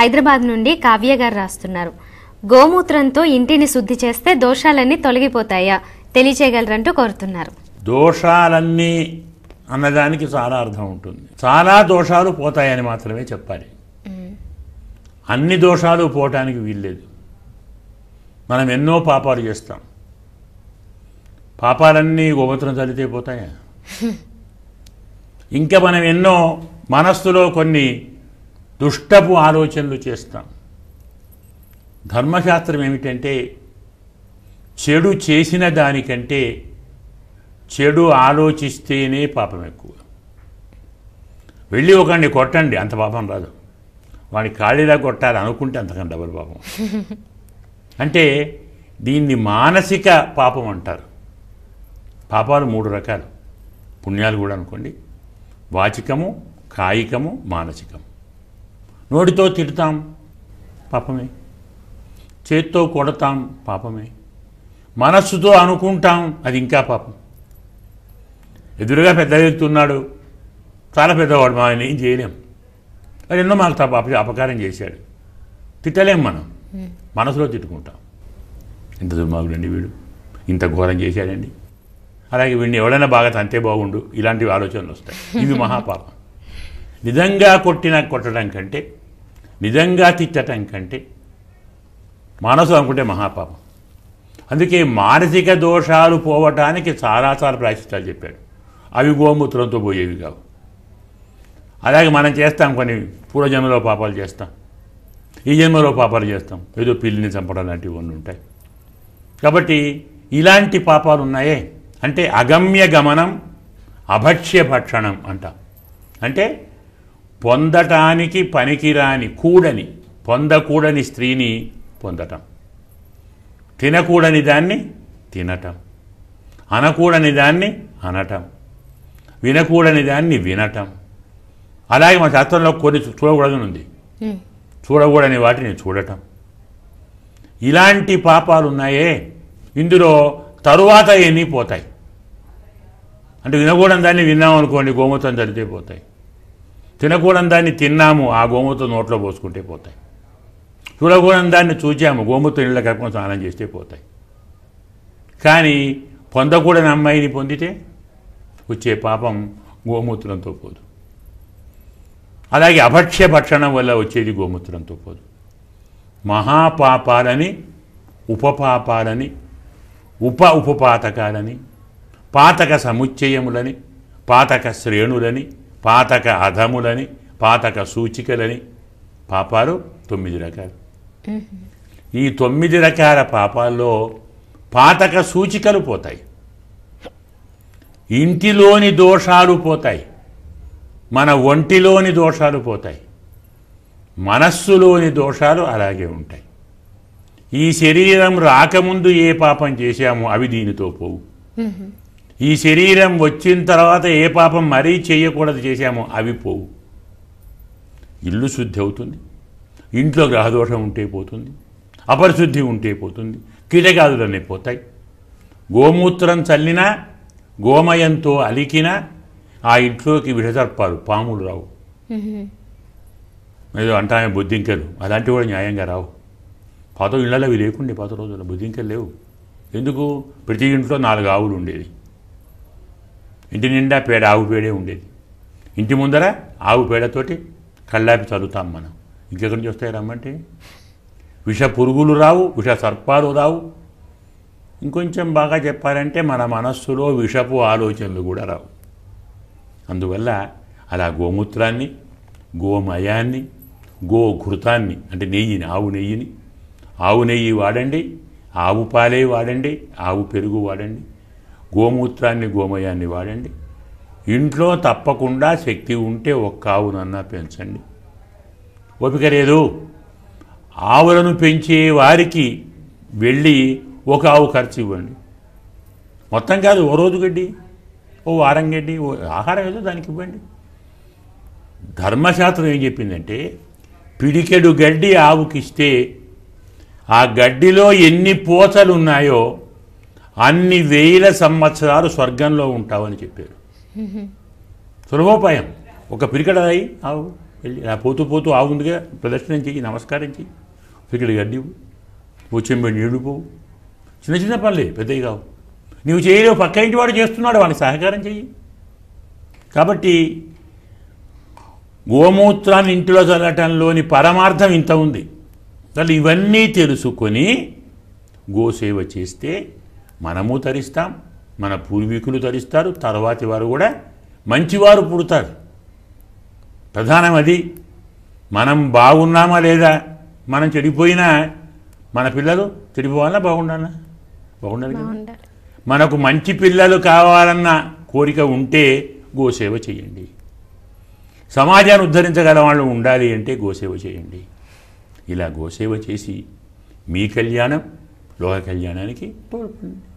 హైదరాబాద్ నుండి కావ్య గారు రాస్తున్నారు గోమూత్రంతో ఇంటిని శుద్ధి చేస్తే దోషాలన్నీ తొలగిపోతాయా తెలియచేయగలరంటూ కోరుతున్నారు దోషాలన్నీ అన్నదానికి చాలా అర్థం ఉంటుంది చాలా దోషాలు పోతాయని మాత్రమే చెప్పాలి అన్ని దోషాలు పోవటానికి వీల్లేదు మనం ఎన్నో పాపాలు చేస్తాం పాపాలన్నీ గోమూత్రం చల్లితే పోతాయా ఇంకా మనం ఎన్నో మనస్సులో కొన్ని దుష్టపు ఆలోచనలు చేస్తాం ధర్మశాస్త్రం ఏమిటంటే చెడు చేసిన దానికంటే చెడు ఆలోచిస్తేనే పాపం ఎక్కువ వెళ్ళి ఒకడిని కొట్టండి అంత పాపం రాదు వాడిని ఖాళీలా కొట్టాలి అనుకుంటే అంతకన్నా డబుల్ పాపం అంటే దీన్ని మానసిక పాపం అంటారు పాపాలు మూడు రకాలు పుణ్యాలు కూడా అనుకోండి వాచికము కాయికము మానసికము నోటితో తిడతాం పాపమే చేత్తో కొడతాం పాపమే మనస్సుతో అనుకుంటాం అది ఇంకా పాపం ఎదురుగా పెద్ద వ్యక్తి ఉన్నాడు చాలా పెద్దవాడు మా ఆయన ఏం చేయలేం అది ఎన్నో మాకు తప్ప అపకారం చేశాడు తిట్టలేం మనం మనసులో తిట్టుకుంటాం ఇంత దుర్మార్గుడండి వీడు ఇంత ఘోరం చేశాడండి అలాగే వీడిని ఎవడైనా బాగా తంతే బాగుండు ఇలాంటివి ఆలోచనలు వస్తాయి ఇవి మహాపాపం నిజంగా కొట్టిన కొట్టడం కంటే నిజంగా తిట్టటం కంటే మనసు అనుకుంటే మహాపాపం అందుకే మానసిక దోషాలు పోవటానికి చాలా చాలా ప్రాయశ్చిత్తాలు చెప్పాడు అవి గోమూత్రంతో పోయేవి కావు అలాగే మనం చేస్తాం కొన్ని పూర్వజన్మలో పాపాలు చేస్తాం ఈ జన్మలో పాపాలు చేస్తాం ఏదో పిల్లిని చంపడం లాంటివి కొన్ని ఉంటాయి కాబట్టి ఇలాంటి పాపాలు ఉన్నాయే అంటే అగమ్య గమనం అభక్ష్య భక్షణం అంట అంటే పొందటానికి పనికిరాని కూడని పొందకూడని స్త్రీని పొందటం తినకూడని దాన్ని తినటం అనకూడని దాన్ని అనటం వినకూడని దాన్ని వినటం అలాగే మన శాస్త్రంలో కొన్ని చూడకూడదని ఉంది చూడకూడని వాటిని చూడటం ఇలాంటి పాపాలు ఉన్నాయే ఇందులో తరువాత ఎన్ని పోతాయి అంటే వినకూడని దాన్ని విన్నాం అనుకోండి గోమూత్రం జరిగితే పోతాయి తినకూడని దాన్ని తిన్నాము ఆ గోమూత్ర నోట్లో పోసుకుంటే పోతాయి చూడకూడని దాన్ని చూచాము గోమూత్ర నీళ్ళ కలుపుకొని స్నానం చేస్తే పోతాయి కానీ పొందకూడని అమ్మాయిని పొందితే వచ్చే పాపం గోమూత్రంతో పోదు అలాగే అభక్ష్య భక్షణం వల్ల వచ్చేది గోమూత్రంతో పోదు మహాపాపాలని ఉపపాపాలని ఉప ఉపపాతకాలని పాతక సముచ్చయములని పాతక శ్రేణులని పాతక అధములని పాతక సూచికలని పాపాలు తొమ్మిది రకాలు ఈ తొమ్మిది రకాల పాపాల్లో పాతక సూచికలు పోతాయి ఇంటిలోని దోషాలు పోతాయి మన ఒంటిలోని దోషాలు పోతాయి మనస్సులోని దోషాలు అలాగే ఉంటాయి ఈ శరీరం రాకముందు ఏ పాపం చేశామో అవి దీనితో పోవు ఈ శరీరం వచ్చిన తర్వాత ఏ పాపం మరీ చేయకూడదు చేశామో అవి పోవు ఇల్లు శుద్ధి అవుతుంది ఇంట్లో గ్రహదోషం ఉంటే పోతుంది అపరిశుద్ధి ఉంటే పోతుంది కీటకాదులన్నీ పోతాయి గోమూత్రం చల్లినా గోమయంతో అలికినా ఆ ఇంట్లోకి విడతర్పారు పాములు రావు ఏదో అంటామే బుద్ధింకలు అలాంటివి కూడా న్యాయంగా రావు పాత ఇళ్ళలో అవి లేకుండే పాత రోజుల్లో బుద్ధింకలు లేవు ఎందుకు ప్రతి ఇంట్లో నాలుగు ఆవులు ఉండేది ఇంటి నిండా పేడ ఆవు పేడే ఉండేది ఇంటి ముందర ఆవు పేడతోటి కళ్ళాపి చదువుతాం మనం ఇంకెక్కడి నుంచి వస్తాయి రమ్మంటే విష పురుగులు రావు విష సర్పాలు రావు ఇంకొంచెం బాగా చెప్పాలంటే మన మనస్సులో విషపు ఆలోచనలు కూడా రావు అందువల్ల అలా గోమూత్రాన్ని గోమయాన్ని గోఘృతాన్ని అంటే నెయ్యిని ఆవు నెయ్యిని ఆవు నెయ్యి వాడండి ఆవు పాలే వాడండి ఆవు పెరుగు వాడండి గోమూత్రాన్ని గోమయాన్ని వాడండి ఇంట్లో తప్పకుండా శక్తి ఉంటే ఒక్క ఆవునన్నా పెంచండి ఓపిక లేదు ఆవులను పెంచే వారికి వెళ్ళి ఒక ఆవు ఖర్చు ఇవ్వండి మొత్తం కాదు ఓ రోజు గడ్డి ఓ వారం గడ్డి ఓ ఆహారం ఏదో దానికి ఇవ్వండి ధర్మశాస్త్రం ఏం చెప్పిందంటే పిడికెడు గడ్డి ఆవుకిస్తే ఆ గడ్డిలో ఎన్ని పూతలు ఉన్నాయో అన్ని వేల సంవత్సరాలు స్వర్గంలో ఉంటావని చెప్పారు సులభోపాయం ఒక పిరికడ అయి ఆవు వెళ్ళి పోతూ పోతూ ఆవు ఉందిగా ప్రదక్షిణం చెయ్యి నమస్కారం చెయ్యి పిరికడ గడ్డి వచ్చేంబడి నీళ్లు పోవు చిన్న చిన్న పనులే పెద్దవి కావు నువ్వు చేయలేవు పక్క ఇంటి వాడు చేస్తున్నాడు వానికి సహకారం చెయ్యి కాబట్టి గోమూత్రాన్ని ఇంటిలో చల్లటంలోని పరమార్థం ఇంత ఉంది అసలు ఇవన్నీ తెలుసుకొని గోసేవ చేస్తే మనము తరిస్తాం మన పూర్వీకులు తరిస్తారు తర్వాతి వారు కూడా మంచివారు పుడతారు ప్రధానం అది మనం బాగున్నామా లేదా మనం చెడిపోయినా మన పిల్లలు చెడిపోవాలా బాగుండాలా బాగుండాలి మనకు మంచి పిల్లలు కావాలన్న కోరిక ఉంటే గోసేవ చేయండి సమాజాన్ని ఉద్ధరించగల వాళ్ళు ఉండాలి అంటే గోసేవ చేయండి ఇలా గోసేవ చేసి మీ కళ్యాణం లోక కళ్యాణానికి తోడ్పండి